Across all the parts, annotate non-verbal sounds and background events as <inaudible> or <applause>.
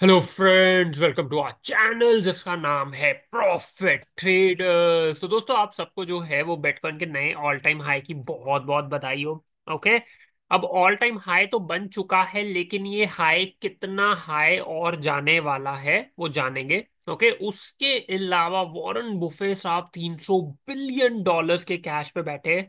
Hello friends welcome to our channel जिसका नाम है प्रॉफिट ट्रेडर्स तो दोस्तों आप सबको जो है वो बिटकॉइन के नए ऑल टाइम हाई की बहुत बहुत बधाई हो ओके अब ऑल टाइम हाई तो बन चुका है लेकिन ये हाई कितना हाई और जाने वाला है वो जानेंगे ओके उसके अलावा वॉरेन बुफे साहब 300 बिलियन डॉलर्स के कैश पे बैठे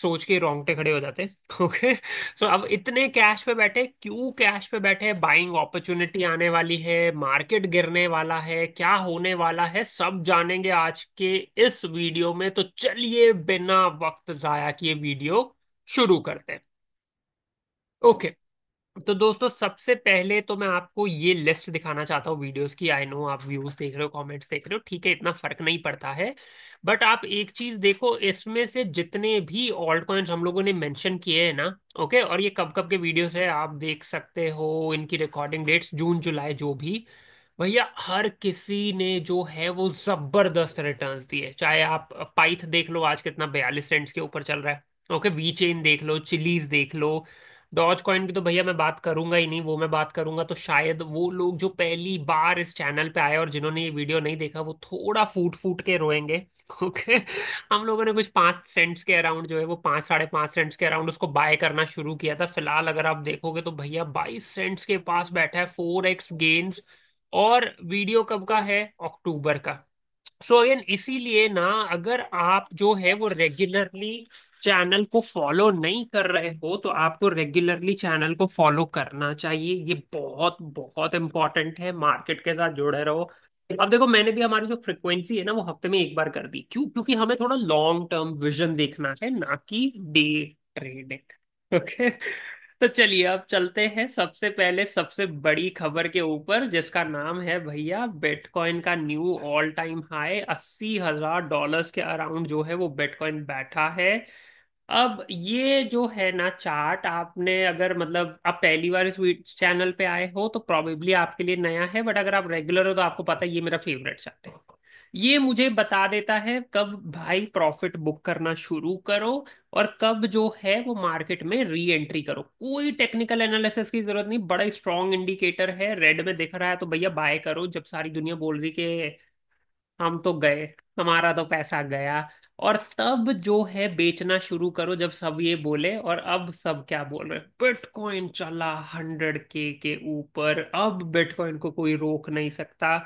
सोच के रोंगटे खड़े हो जाते ओके सो <laughs> अब इतने कैश पे बैठे क्यों कैश पे बैठे बाइंग अपॉर्चुनिटी आने वाली है मार्केट गिरने वाला है क्या होने वाला है सब जानेंगे आज के इस वीडियो में तो चलिए बिना वक्त जाया किए वीडियो शुरू करते हैं ओके तो दोस्तों सबसे पहले तो मैं आपको ये लिस्ट दिखाना चाहता हूँ वीडियोस की आई नो आप व्यूज देख रहे हो कमेंट्स देख रहे हो ठीक है इतना फर्क नहीं पड़ता है बट आप एक चीज देखो इसमें से जितने भी ऑल्ट कॉइन्स हम लोगों ने मेंशन किए हैं ना ओके और ये कब कब के वीडियोस है आप देख सकते हो इनकी रिकॉर्डिंग डेट्स जून जुलाई जो भी भैया हर किसी ने जो है वो जबरदस्त रिटर्न्स दिए चाहे आप पाइथ देख लो आज कितना बयालीस सेंट्स के ऊपर चल रहा है ओके वी चेन देख लो चिलीज देख लो डॉज कॉइन की तो भैया मैं बात करूंगा ही नहीं वो मैं बात करूंगा तो शायद वो लोग जो पहली बार इस चैनल पे आए और जिन्होंने ये वीडियो नहीं देखा वो थोड़ा फूट फूट के रोएंगे ओके <laughs> हम लोगों ने कुछ पांच सेंट्स के अराउंड जो है वो पांच साढ़े पांच सेंट्स के अराउंड उसको बाय करना शुरू किया था फिलहाल अगर आप देखोगे तो भैया बाईस सेंट्स के पास बैठा है फोर एक्स गेन्स और वीडियो कब का है अक्टूबर का सो अगेन इसीलिए ना अगर आप जो है वो रेगुलरली चैनल को फॉलो नहीं कर रहे हो तो आपको रेगुलरली चैनल को फॉलो करना चाहिए ये बहुत बहुत इंपॉर्टेंट है मार्केट के साथ जुड़े रहो अब देखो मैंने भी हमारी जो फ्रिक्वेंसी है ना वो हफ्ते में एक बार कर दी क्यों क्योंकि हमें थोड़ा लॉन्ग टर्म विजन देखना है ना कि डे ट्रेडिंग ओके तो चलिए अब चलते हैं सबसे पहले सबसे बड़ी खबर के ऊपर जिसका नाम है भैया बिटकॉइन का न्यू ऑल टाइम हाई अस्सी हजार डॉलर्स के अराउंड जो है वो बिटकॉइन बैठा है अब ये जो है ना चार्ट आपने अगर मतलब आप पहली बार इस चैनल पे आए हो तो प्रॉबेबली आपके लिए नया है बट अगर आप रेगुलर हो तो आपको पता है ये मेरा फेवरेट चार्ट है ये मुझे बता देता है कब भाई प्रॉफिट बुक करना शुरू करो और कब जो है वो मार्केट में री एंट्री करो कोई टेक्निकल एनालिसिस की जरूरत नहीं बड़ा स्ट्रॉन्ग इंडिकेटर है रेड में दिख रहा है तो भैया बाय करो जब सारी दुनिया बोल रही कि हम तो गए हमारा तो पैसा गया और तब जो है बेचना शुरू करो जब सब ये बोले और अब सब क्या बोल रहे हैं बिटकॉइन चला हंड्रेड के के ऊपर अब बिटकॉइन को कोई रोक नहीं सकता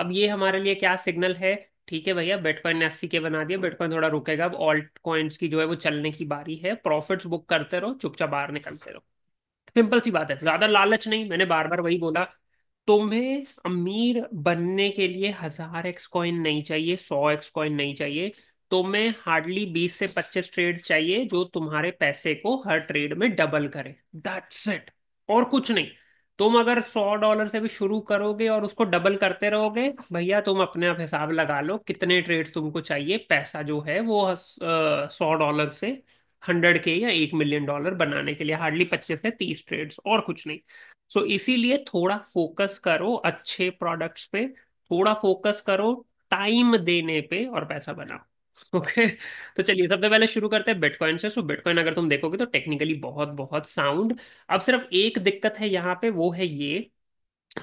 अब ये हमारे लिए क्या सिग्नल है ठीक है भैया बिटकॉइन ने अस्सी के बना दिया बिटकॉइन थोड़ा रुकेगा अब ऑल्ट कॉइन्स की जो है वो चलने की बारी है प्रॉफिट्स बुक करते रहो चुपचाप बाहर निकलते रहो सिंपल सी बात है ज्यादा लालच नहीं मैंने बार बार वही बोला तुम्हें अमीर बनने के लिए हजार एक्स कॉइन नहीं चाहिए सौ एक्स कॉइन नहीं चाहिए तुम्हें हार्डली बीस से पच्चीस ट्रेड चाहिए जो तुम्हारे पैसे को हर ट्रेड में डबल करे दैट्स इट और कुछ नहीं तुम अगर सौ डॉलर से भी शुरू करोगे और उसको डबल करते रहोगे भैया तुम अपने आप हिसाब लगा लो कितने ट्रेड्स तुमको चाहिए पैसा जो है वो सौ डॉलर से हंड्रेड के या एक मिलियन डॉलर बनाने के लिए हार्डली पच्चीस से तीस ट्रेड्स और कुछ नहीं सो so, इसीलिए थोड़ा फोकस करो अच्छे प्रोडक्ट्स पे थोड़ा फोकस करो टाइम देने पे और पैसा बनाओ <laughs> ओके तो चलिए सबसे पहले शुरू करते हैं बिटकॉइन से सो बिटकॉइन अगर तुम देखोगे तो टेक्निकली बहुत बहुत साउंड अब सिर्फ एक दिक्कत है यहाँ पे वो है ये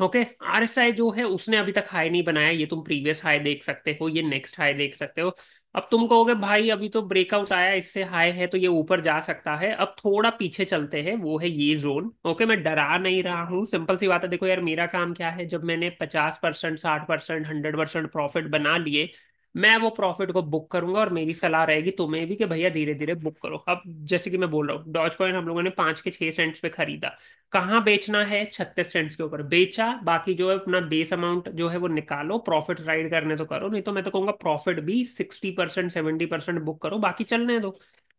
ओके आरएसआई जो है उसने अभी तक हाई नहीं बनाया ये तुम प्रीवियस हाई देख सकते हो ये नेक्स्ट हाई देख सकते हो अब तुम कहोगे भाई अभी तो ब्रेकआउट आया इससे हाई है तो ये ऊपर जा सकता है अब थोड़ा पीछे चलते हैं वो है ये जोन ओके मैं डरा नहीं रहा हूँ सिंपल सी बात है देखो यार मेरा काम क्या है जब मैंने पचास परसेंट साठ परसेंट हंड्रेड परसेंट प्रॉफिट बना लिए मैं वो प्रॉफिट को बुक करूंगा और मेरी सलाह रहेगी तुम्हें भी कि भैया धीरे धीरे बुक करो अब जैसे कि मैं बोल रहा हूँ डॉज कॉइन हम लोगों ने पांच के छह सेंट्स पे खरीदा कहाँ बेचना है छत्तीस सेंट्स के ऊपर बेचा बाकी जो है अपना बेस अमाउंट जो है वो निकालो प्रॉफिट राइड करने तो करो नहीं तो मैं तो कहूंगा प्रॉफिट भी sixty percent seventy percent book करो बाकी चलने दो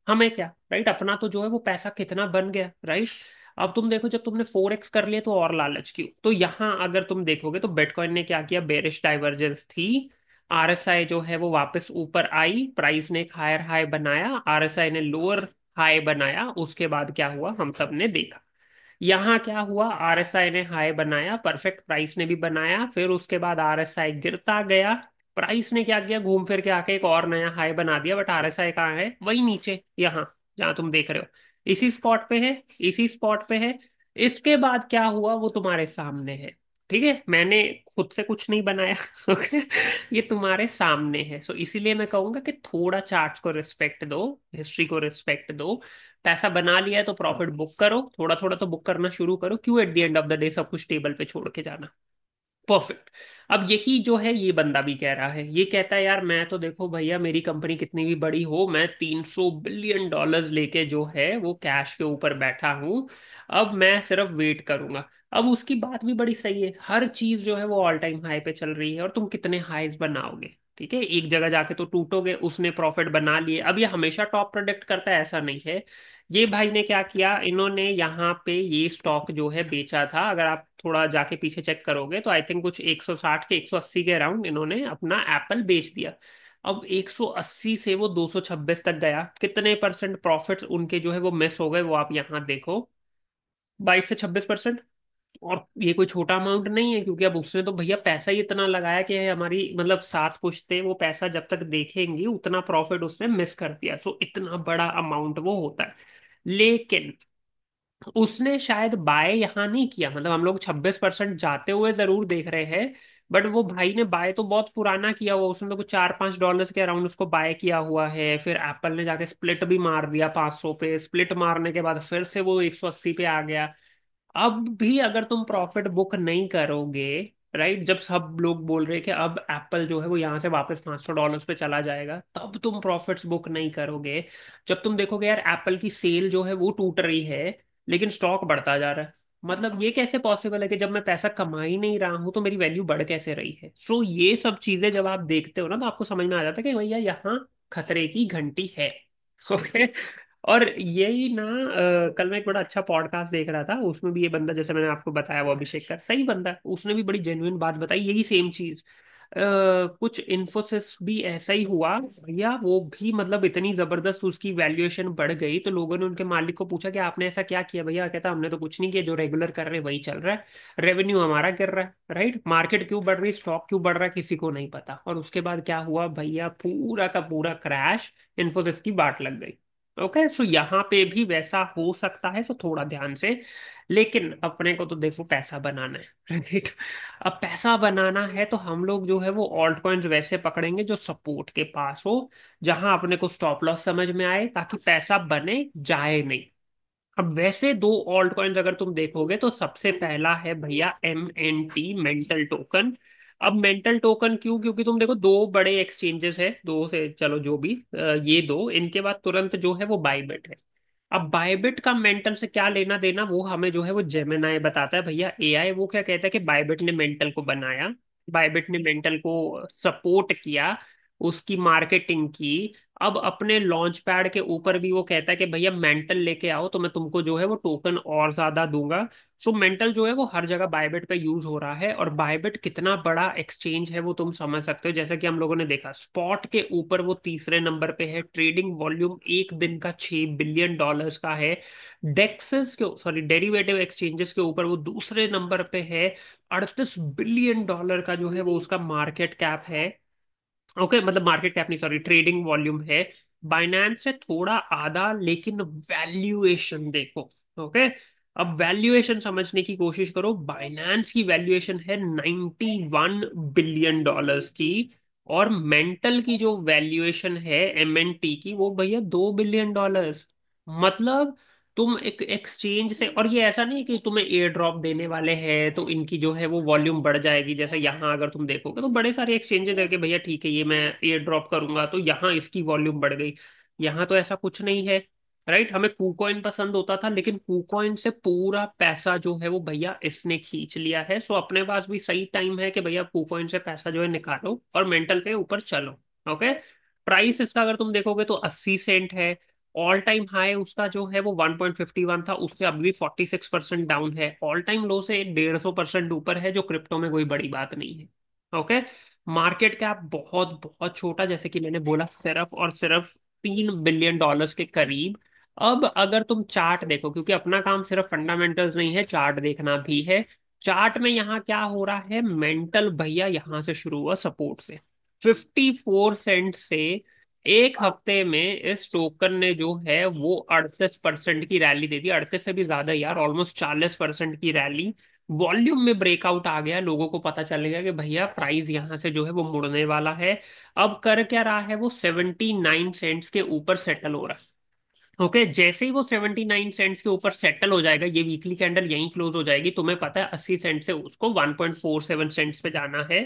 हमें क्या राइट अपना तो जो है वो पैसा कितना बन गया राइट अब तुम देखो जब तुमने फोर एक्स कर लिया तो और लालच क्यों तो यहाँ अगर तुम देखोगे तो बिटकॉइन ने क्या किया बेरिश डाइवर्जेंस थी आरएसआई जो है वो वापस ऊपर आई प्राइस ने एक हायर हाई बनाया आरएसआई ने लोअर हाई बनाया उसके बाद क्या हुआ हम सब ने देखा यहाँ क्या हुआ आरएसआई ने हाई बनाया परफेक्ट प्राइस ने भी बनाया फिर उसके बाद आरएसआई गिरता गया प्राइस ने क्या किया घूम फिर के आके एक और नया हाई बना दिया बट आरएसआई कहाँ है वही नीचे यहाँ जहाँ तुम देख रहे हो इसी स्पॉट पे है इसी स्पॉट पे है इसके बाद क्या हुआ वो तुम्हारे सामने है ठीक है मैंने खुद से कुछ नहीं बनाया <laughs> ओके ये तुम्हारे सामने है सो इसीलिए मैं कहूंगा कि थोड़ा चार्ट्स को रिस्पेक्ट दो हिस्ट्री को रिस्पेक्ट दो पैसा बना लिया है तो प्रॉफिट बुक करो थोड़ा थोड़ा तो बुक करना शुरू करो क्यों at the end of the day सब कुछ टेबल पे छोड़ के जाना परफेक्ट अब यही जो है ये बंदा भी कह रहा है ये कहता है यार मैं तो देखो भैया मेरी कंपनी कितनी भी बड़ी हो मैं 300 बिलियन डॉलर्स लेके जो है वो कैश के ऊपर बैठा हूं अब मैं सिर्फ वेट करूंगा अब उसकी बात भी बड़ी सही है हर चीज जो है वो ऑल टाइम हाई पे चल रही है और तुम कितने हाईज बनाओगे ठीक है एक जगह जाके तो टूटोगे उसने प्रॉफिट बना लिए अब ये हमेशा टॉप प्रोडक्ट करता है ऐसा नहीं है ये भाई ने क्या किया इन्होंने यहाँ पे ये स्टॉक जो है बेचा था अगर आप थोड़ा जाके पीछे चेक करोगे तो आई थिंक कुछ 160 के 180 के अराउंड इन्होंने अपना एप्पल बेच दिया अब 180 से वो 226 तक गया कितने परसेंट प्रॉफिट उनके जो है वो मिस हो गए वो आप यहाँ देखो बाईस से छब्बीस परसेंट और ये कोई छोटा अमाउंट नहीं है क्योंकि अब उसने तो भैया पैसा ही इतना लगाया कि हमारी मतलब सात पुश्ते वो पैसा जब तक देखेंगी उतना प्रॉफिट उसने मिस कर दिया सो इतना बड़ा अमाउंट वो होता है लेकिन उसने शायद बाय यहाँ नहीं किया मतलब हम लोग छब्बीस परसेंट जाते हुए जरूर देख रहे हैं बट वो भाई ने बाय तो बहुत पुराना किया हुआ उसने तो कुछ चार पांच डॉलर्स के अराउंड उसको बाय किया हुआ है फिर एप्पल ने जाके स्प्लिट भी मार दिया पांच सौ पे स्प्लिट मारने के बाद फिर से वो एक सौ अस्सी पे आ गया अब भी अगर तुम प्रॉफिट बुक नहीं करोगे राइट जब सब लोग बोल रहे हैं कि अब एप्पल जो है वो यहाँ से वापस 500 सौ डॉलर पे चला जाएगा तब तुम प्रॉफिट्स बुक नहीं करोगे जब तुम देखोगे यार एप्पल की सेल जो है वो टूट रही है लेकिन स्टॉक बढ़ता जा रहा है मतलब ये कैसे पॉसिबल है कि जब मैं पैसा कमा ही नहीं रहा हूं तो मेरी वैल्यू बढ़ कैसे रही है सो so, ये सब चीजें जब आप देखते हो ना तो आपको समझ में आ जाता है कि भैया यहाँ खतरे की घंटी है ओके <laughs> okay? और यही ना कल मैं एक बड़ा अच्छा पॉडकास्ट देख रहा था उसमें भी ये बंदा जैसे मैंने आपको बताया वो अभिषेक कर सही बंदा है उसने भी बड़ी जेन्युइन बात बताई यही सेम चीज Uh, कुछ इन्फोसिस भी ऐसा ही हुआ भैया वो भी मतलब इतनी जबरदस्त उसकी वैल्यूएशन बढ़ गई तो लोगों ने उनके मालिक को पूछा कि आपने ऐसा क्या किया भैया कहता हमने तो कुछ नहीं किया जो रेगुलर कर रहे वही चल रहा है रेवेन्यू हमारा गिर रहा है राइट मार्केट क्यों बढ़ रही स्टॉक क्यों बढ़ रहा है किसी को नहीं पता और उसके बाद क्या हुआ भैया पूरा का पूरा क्रैश इन्फोसिस की बाट लग गई ओके सो यहाँ पे भी वैसा हो सकता है सो थोड़ा ध्यान से लेकिन अपने को तो देखो पैसा बनाना है राइट <laughs> अब पैसा बनाना है तो हम लोग जो है वो ऑल्ट कॉइन्स वैसे पकड़ेंगे जो सपोर्ट के पास हो जहां अपने को स्टॉप लॉस समझ में आए ताकि पैसा बने जाए नहीं अब वैसे दो ऑल्ट कॉइन्स अगर तुम देखोगे तो सबसे पहला है भैया M N T mental token अब मेंटल टोकन क्यों क्योंकि तुम देखो दो बड़े एक्सचेंजेस हैं दो से चलो जो भी ये दो इनके बाद तुरंत जो है वो बाइबेट है अब बाइबेट का मेंटल से क्या लेना देना वो हमें जो है वो जेमिनाई बताता है भैया एआई वो क्या कहता है कि बाइबेट ने मेंटल को बनाया बाइबेट ने मेंटल को सपोर्ट किया उसकी मार्केटिंग की अब अपने लॉन्च पैड के ऊपर भी वो कहता है कि भैया मेंटल लेके आओ तो मैं तुमको जो है वो टोकन और ज्यादा दूंगा सो मेंटल जो है वो हर जगह बायबिट पे यूज हो रहा है और बायबिट कितना बड़ा एक्सचेंज है वो तुम समझ सकते हो जैसा कि हम लोगों ने देखा स्पॉट के ऊपर वो तीसरे नंबर पे है ट्रेडिंग वॉल्यूम एक दिन का छह बिलियन डॉलर्स का है डेक्सेस के सॉरी डेरिवेटिव एक्सचेंजेस के ऊपर वो दूसरे नंबर पे है अड़तीस बिलियन डॉलर का जो है वो उसका मार्केट कैप है ओके okay, मतलब मार्केट कैप नहीं सॉरी ट्रेडिंग वॉल्यूम है बाइनेंस से थोड़ा आधा लेकिन वैल्यूएशन देखो ओके okay? अब वैल्यूएशन समझने की कोशिश करो बाइनेंस की वैल्यूएशन है 91 बिलियन डॉलर्स की और मेंटल की जो वैल्यूएशन है एम की वो भैया दो बिलियन डॉलर्स मतलब तुम एक एक्सचेंज से हम्म। और ये ऐसा नहीं कि तुम्हें एयर ड्रॉप देने वाले हैं तो इनकी जो है वो वॉल्यूम बढ़ जाएगी जैसे यहाँ अगर तुम देखोगे तो बड़े सारे एक्सचेंजेस है भैया ठीक है ये मैं एयर ड्रॉप करूंगा तो यहाँ इसकी वॉल्यूम बढ़ गई यहाँ तो ऐसा कुछ नहीं है राइट हमें कूकॉइन पसंद होता था लेकिन कूकॉइन से पूरा पैसा जो है वो भैया इसने खींच लिया है सो अपने पास भी सही टाइम है कि भैया कूकॉइन से पैसा जो है निकालो और मेंटल के ऊपर चलो ओके प्राइस इसका अगर तुम देखोगे तो अस्सी सेंट है ऑल टाइम हाई उसका जो है वो 1.51 था उससे अब भी 46 परसेंट डाउन है ऑल टाइम लो से डेढ़ सौ परसेंट ऊपर है जो क्रिप्टो में कोई बड़ी बात नहीं है ओके मार्केट कैप बहुत बहुत छोटा जैसे कि मैंने बोला सिर्फ और सिर्फ तीन बिलियन डॉलर्स के करीब अब अगर तुम चार्ट देखो क्योंकि अपना काम सिर्फ फंडामेंटल्स नहीं है चार्ट देखना भी है चार्ट में यहाँ क्या हो रहा है मेंटल भैया यहाँ से शुरू हुआ सपोर्ट से 54 सेंट से एक हफ्ते में इस टोकन ने जो है वो अड़तीस परसेंट की रैली दे दी अड़तीस से भी ज्यादा यार ऑलमोस्ट चालीस परसेंट की रैली वॉल्यूम में ब्रेकआउट आ गया लोगों को पता चल गया कि भैया प्राइस यहां से जो है वो मुड़ने वाला है अब कर क्या रहा है वो सेवेंटी नाइन सेंट्स के ऊपर सेटल हो रहा है ओके okay, जैसे ही वो सेवेंटी नाइन सेंट्स के ऊपर सेटल हो जाएगा ये वीकली कैंडल यहीं क्लोज हो जाएगी तुम्हें पता है अस्सी सेंट से उसको one point four seven cents पे जाना है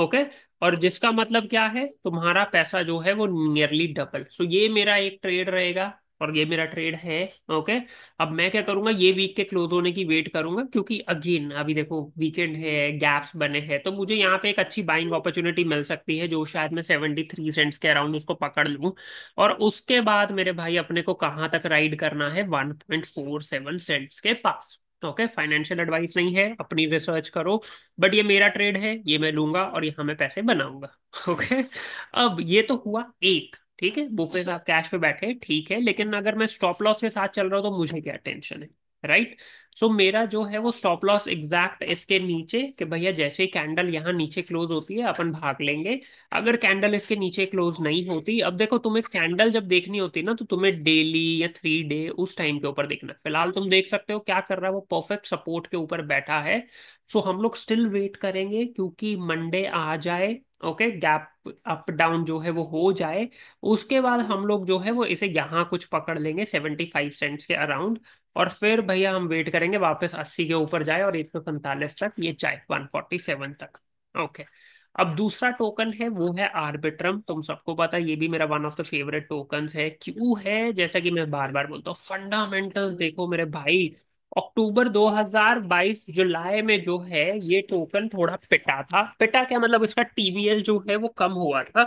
ओके okay? और जिसका मतलब क्या है तुम्हारा पैसा जो है वो नियरली डबल सो ये मेरा एक ट्रेड रहेगा और ये मेरा ट्रेड है ओके अब मैं क्या करूंगा ये वीक के क्लोज होने की वेट करूंगा क्योंकि अगेन अभी देखो वीकेंड है गैप्स बने हैं तो मुझे यहाँ पे एक अच्छी बाइंग अपॉर्चुनिटी मिल सकती है जो शायद मैं सेवेंटी थ्री सेंट्स के अराउंड उसको पकड़ लू और उसके बाद मेरे भाई अपने को कहाँ तक राइड करना है one point four seven cents के पास ओके फाइनेंशियल एडवाइस नहीं है अपनी रिसर्च करो बट ये मेरा ट्रेड है ये मैं लूंगा और यहाँ मैं पैसे बनाऊंगा ओके <laughs> अब ये तो हुआ एक ठीक है बुफे का कैश पे बैठे ठीक है लेकिन अगर मैं स्टॉप लॉस के साथ चल रहा हूँ तो मुझे क्या टेंशन है राइट सो मेरा जो है वो स्टॉप लॉस एग्जैक्ट इसके नीचे कि भैया जैसे ही कैंडल यहाँ नीचे क्लोज होती है अपन भाग लेंगे अगर कैंडल इसके नीचे क्लोज नहीं होती अब देखो तुम्हें कैंडल जब देखनी होती ना तो तुम्हें डेली या थ्री डे उस टाइम के ऊपर देखना फिलहाल तुम देख सकते हो क्या कर रहा है वो परफेक्ट सपोर्ट के ऊपर बैठा है सो हम लोग स्टिल वेट करेंगे क्योंकि मंडे आ जाए ओके गैप अप डाउन जो है वो हो जाए उसके बाद हम लोग जो है वो इसे यहाँ कुछ पकड़ लेंगे सेवेंटी फाइव सेंट्स के अराउंड और फिर भैया हम वेट करेंगे वापस अस्सी के ऊपर जाए और एक सौ पैंतालीस तक ये जाए वन फोर्टी सेवन तक ओके अब दूसरा टोकन है वो है आर्बिट्रम तुम सबको पता है ये भी मेरा one of the favourite token है क्यों है जैसा कि मैं बार बार बोलता हूँ फंडामेंटल देखो मेरे भाई अक्टूबर 2022 जुलाई में जो है ये टोकन थोड़ा पिटा था पिटा क्या मतलब इसका टीवीएल जो है वो कम हुआ था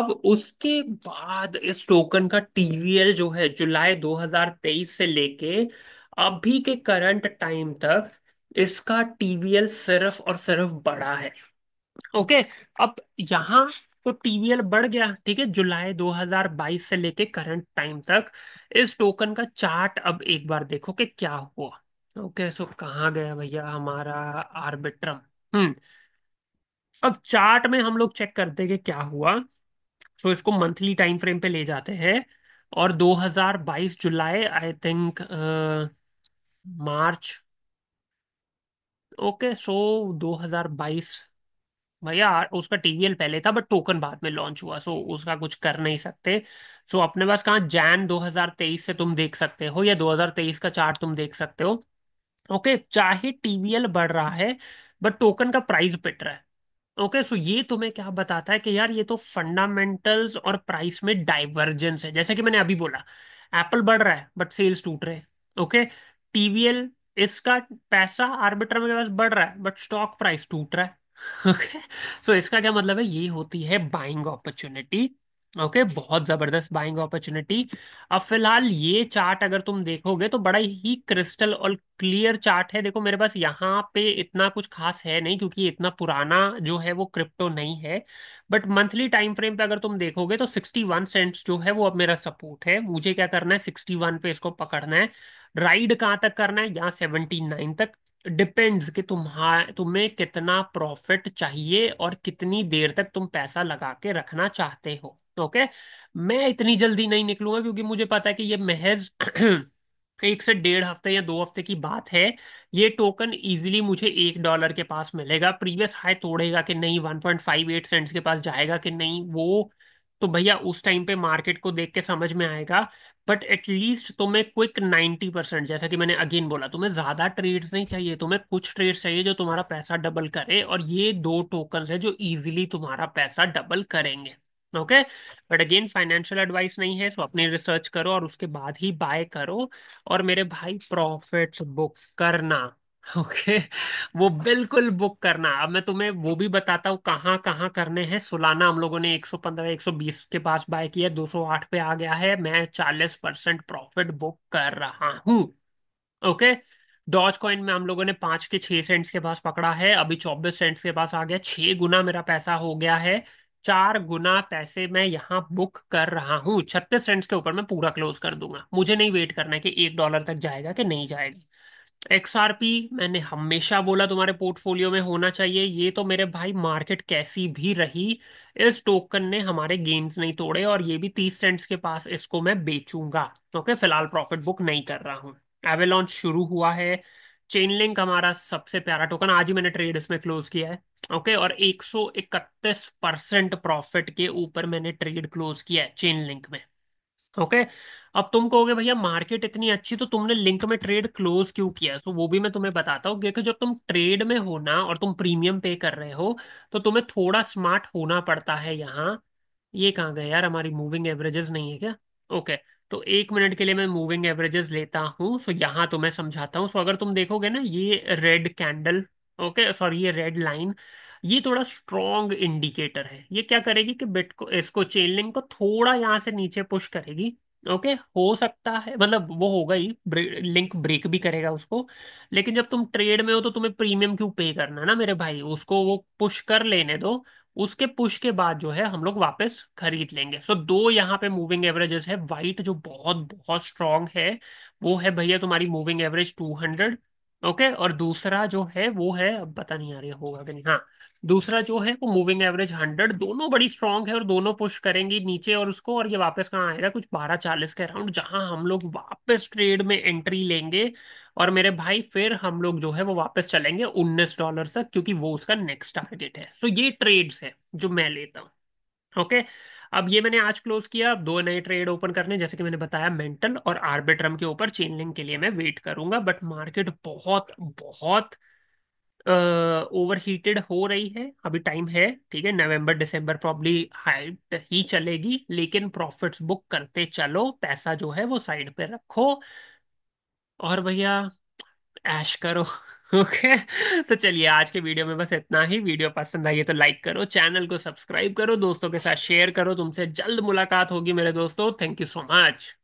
अब उसके बाद इस टोकन का टीवीएल जो है जुलाई 2023 से लेके अभी के करंट टाइम तक इसका टीवीएल सिर्फ और सिर्फ बढ़ा है ओके अब यहाँ तो टीवीएल बढ़ गया ठीक है जुलाई 2022 से लेके करंट टाइम तक इस टोकन का चार्ट अब एक बार देखो कि क्या हुआ ओके सो कहाँ गया भैया हमारा आर्बिट्रम हम्म अब चार्ट में हम लोग चेक करते हैं कि क्या हुआ तो इसको मंथली टाइम फ्रेम पे ले जाते हैं और 2022 जुलाई I think March okay so 2022 भैया उसका टीवीएल पहले था बट टोकन बाद में लॉन्च हुआ सो उसका कुछ कर नहीं सकते सो अपने पास कहाँ जैन 2023 से तुम देख सकते हो या 2023 का चार्ट तुम देख सकते हो ओके चाहे टीवीएल बढ़ रहा है बट टोकन का प्राइस पिट रहा है ओके सो ये तुम्हें क्या बताता है कि यार ये तो फंडामेंटल्स और प्राइस में डाइवर्जेंस है जैसे कि मैंने अभी बोला एप्पल बढ़ रहा है बट सेल्स टूट रहे हैं ओके टीवीएल इसका पैसा आर्बिट्रम के पास बढ़ रहा है बट स्टॉक प्राइस टूट रहा है <laughs> ओके सो इसका क्या मतलब है ये होती है बाइंग अपॉर्चुनिटी ओके बहुत जबरदस्त बाइंग अपॉर्चुनिटी अब फिलहाल ये चार्ट अगर तुम देखोगे तो बड़ा ही क्रिस्टल और क्लियर चार्ट है देखो मेरे पास यहाँ पे इतना कुछ खास है नहीं क्योंकि इतना पुराना जो है वो क्रिप्टो नहीं है बट मंथली टाइम फ्रेम पे अगर तुम देखोगे तो सिक्सटी वन सेंट्स जो है वो अब मेरा सपोर्ट है मुझे क्या करना है सिक्सटी वन पे इसको पकड़ना है राइड कहाँ तक करना है यहाँ सेवेंटी नाइन तक डिपेंड्स कि तुम्हार तुम्हें कितना प्रॉफिट चाहिए और कितनी देर तक तुम पैसा लगा के रखना चाहते हो ओके मैं इतनी जल्दी नहीं निकलूंगा क्योंकि मुझे पता है कि ये महज <clears throat> एक से डेढ़ हफ्ते या दो हफ्ते की बात है ये टोकन इजीली मुझे एक डॉलर के पास मिलेगा प्रीवियस हाई तोड़ेगा कि नहीं one point five eight cents के पास जाएगा कि नहीं वो तो भैया उस टाइम पे मार्केट को देख के समझ में आएगा बट एटलीस्ट तुम्हें क्विक नाइन्टी परसेंट जैसा कि मैंने अगेन बोला तुम्हें ज्यादा ट्रेड्स नहीं चाहिए तुम्हें कुछ ट्रेड्स चाहिए जो तुम्हारा पैसा डबल करे और ये दो टोकन है जो इजिली तुम्हारा पैसा डबल करेंगे okay but again financial advice नहीं है सो अपनी रिसर्च करो और उसके बाद ही बाय करो और मेरे भाई प्रॉफिट्स बुक करना ओके वो बिल्कुल बुक करना अब मैं तुम्हें वो भी बताता हूँ कहाँ कहाँ करने हैं सुलाना हम लोगों ने 115 120 के पास बाय किया 208 पे आ गया है मैं 40 परसेंट प्रॉफिट बुक कर रहा हूँ ओके डॉज कॉइन में हम लोगों ने पांच के छह सेंट्स के पास पकड़ा है अभी चौबीस सेंट्स के पास आ गया छह गुना मेरा पैसा हो गया है चार गुना पैसे मैं यहाँ बुक कर रहा हूँ छत्तीस सेंट्स के ऊपर मैं पूरा क्लोज कर दूंगा मुझे नहीं वेट करना है कि एक डॉलर तक जाएगा कि नहीं जाएगा एक्सआरपी मैंने हमेशा बोला तुम्हारे पोर्टफोलियो में होना चाहिए ये तो मेरे भाई मार्केट कैसी भी रही इस टोकन ने हमारे गेन्स नहीं तोड़े और ये भी तीस सेंट्स के पास इसको मैं बेचूंगा ओके फिलहाल प्रॉफिट बुक नहीं कर रहा हूँ एवेलॉन्च शुरू हुआ है चेनलिंक हमारा सबसे प्यारा टोकन आज ही मैंने ट्रेड इसमें क्लोज किया है ओके और इकतीस परसेंट प्रॉफिट के ऊपर मैंने ट्रेड क्लोज किया है चेन लिंक में ओके अब तुम कहोगे भैया मार्केट इतनी अच्छी तो तुमने लिंक में ट्रेड क्लोज क्यों किया सो तो वो भी मैं तुम्हें बताता हूँ देखो जब तुम ट्रेड में हो ना और तुम प्रीमियम पे कर रहे हो तो तुम्हें थोड़ा स्मार्ट होना पड़ता है यहाँ ये कहाँ गए यार हमारी मूविंग एवरेजेस नहीं है क्या ओके तो एक मिनट के लिए मैं मूविंग एवरेजेस लेता हूँ सो यहाँ तुम्हें तो समझाता हूँ सो अगर तुम देखोगे ना ये रेड कैंडल ओके सॉरी ये रेड लाइन ये थोड़ा स्ट्रॉन्ग इंडिकेटर है ये क्या करेगी कि बिट को इसको चेन को थोड़ा यहाँ से नीचे पुश करेगी ओके हो सकता है मतलब वो होगा ही ब्रे, लिंक ब्रेक भी करेगा उसको लेकिन जब तुम ट्रेड में हो तो तुम्हें प्रीमियम क्यों पे करना ना मेरे भाई उसको वो पुश कर लेने दो उसके पुश के बाद जो है हम लोग वापस खरीद लेंगे सो so, दो यहाँ पे मूविंग एवरेजेस है वाइट जो बहुत बहुत स्ट्रांग है वो है भैया तुम्हारी moving average hundred okay okay? और दूसरा जो है वो है अब पता नहीं आ रही होगा कि नहीं हाँ दूसरा जो है वो मूविंग एवरेज हंड्रेड दोनों बड़ी स्ट्रांग है और दोनों पुश करेंगी नीचे और उसको और ये वापस कहाँ आएगा कुछ बारह चालीस के अराउंड जहां हम लोग वापस ट्रेड में एंट्री लेंगे और मेरे भाई फिर हम लोग जो है वो वापस चलेंगे उन्नीस डॉलर तक क्योंकि वो उसका नेक्स्ट टारगेट है सो so ये ट्रेड्स है जो मैं लेता हूँ ओके okay? अब ये मैंने आज क्लोज किया अब दो नए ट्रेड ओपन करने जैसे कि मैंने बताया मेंटल और आर्बिट्रम के ऊपर चेनलिंग के लिए मैं वेट करूंगा बट मार्केट बहुत बहुत ओवरहीटेड uh, हो रही है अभी टाइम है ठीक है नवंबर दिसंबर प्रॉब्ली हाइट ही चलेगी लेकिन प्रॉफिट्स बुक करते चलो पैसा जो है वो साइड पे रखो और भैया ऐश करो ओके तो चलिए आज के वीडियो में बस इतना ही वीडियो पसंद आई है तो लाइक करो चैनल को सब्सक्राइब करो दोस्तों के साथ शेयर करो तुमसे जल्द मुलाकात होगी मेरे दोस्तों थैंक यू सो मच